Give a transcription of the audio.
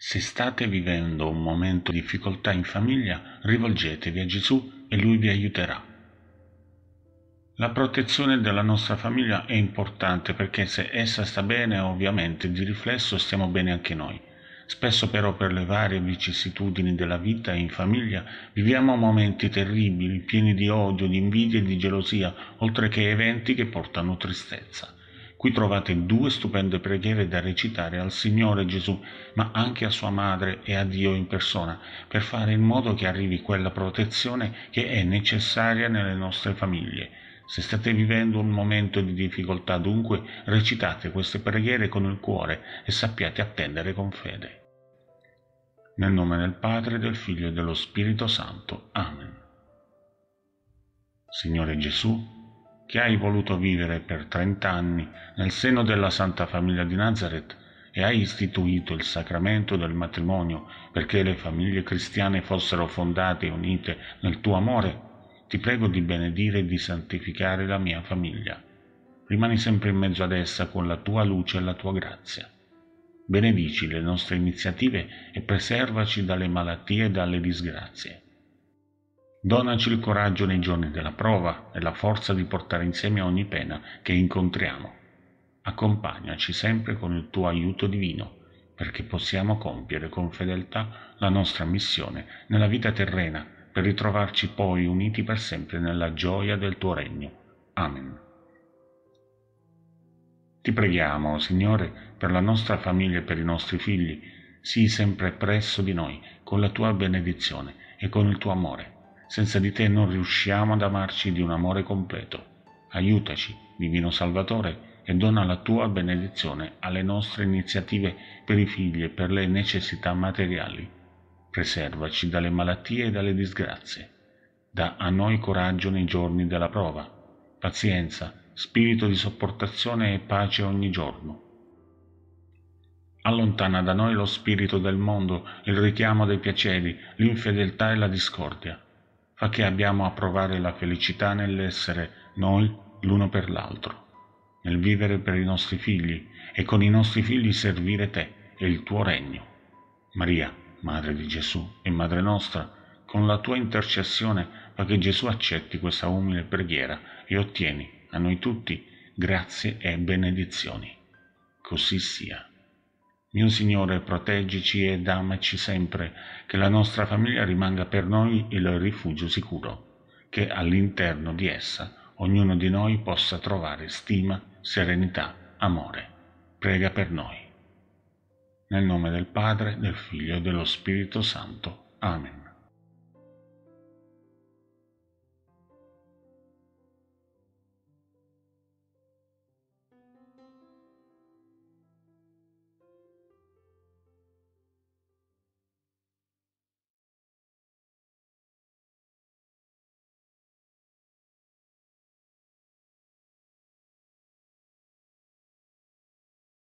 Se state vivendo un momento di difficoltà in famiglia, rivolgetevi a Gesù e Lui vi aiuterà. La protezione della nostra famiglia è importante perché se essa sta bene, ovviamente di riflesso stiamo bene anche noi. Spesso però per le varie vicissitudini della vita in famiglia viviamo momenti terribili, pieni di odio, di invidia e di gelosia, oltre che eventi che portano tristezza. Qui trovate due stupende preghiere da recitare al Signore Gesù, ma anche a sua madre e a Dio in persona, per fare in modo che arrivi quella protezione che è necessaria nelle nostre famiglie. Se state vivendo un momento di difficoltà, dunque, recitate queste preghiere con il cuore e sappiate attendere con fede. Nel nome del Padre, del Figlio e dello Spirito Santo. Amen. Signore Gesù, che hai voluto vivere per trent'anni nel seno della Santa Famiglia di Nazareth e hai istituito il sacramento del matrimonio perché le famiglie cristiane fossero fondate e unite nel tuo amore, ti prego di benedire e di santificare la mia famiglia. Rimani sempre in mezzo ad essa con la tua luce e la tua grazia. Benedici le nostre iniziative e preservaci dalle malattie e dalle disgrazie Donaci il coraggio nei giorni della prova e la forza di portare insieme ogni pena che incontriamo. Accompagnaci sempre con il tuo aiuto divino, perché possiamo compiere con fedeltà la nostra missione nella vita terrena, per ritrovarci poi uniti per sempre nella gioia del tuo regno. Amen. Ti preghiamo, Signore, per la nostra famiglia e per i nostri figli, sii sempre presso di noi, con la tua benedizione e con il tuo amore senza di te non riusciamo ad amarci di un amore completo. Aiutaci, Divino Salvatore, e dona la tua benedizione alle nostre iniziative per i figli e per le necessità materiali. Preservaci dalle malattie e dalle disgrazie. Da a noi coraggio nei giorni della prova, pazienza, spirito di sopportazione e pace ogni giorno. Allontana da noi lo spirito del mondo, il richiamo dei piaceri, l'infedeltà e la discordia fa che abbiamo a provare la felicità nell'essere noi l'uno per l'altro, nel vivere per i nostri figli e con i nostri figli servire te e il tuo regno. Maria, Madre di Gesù e Madre nostra, con la tua intercessione fa che Gesù accetti questa umile preghiera e ottieni a noi tutti grazie e benedizioni. Così sia. Mio Signore, proteggici ed amaci sempre, che la nostra famiglia rimanga per noi il rifugio sicuro, che all'interno di essa ognuno di noi possa trovare stima, serenità, amore. Prega per noi. Nel nome del Padre, del Figlio e dello Spirito Santo. Amen.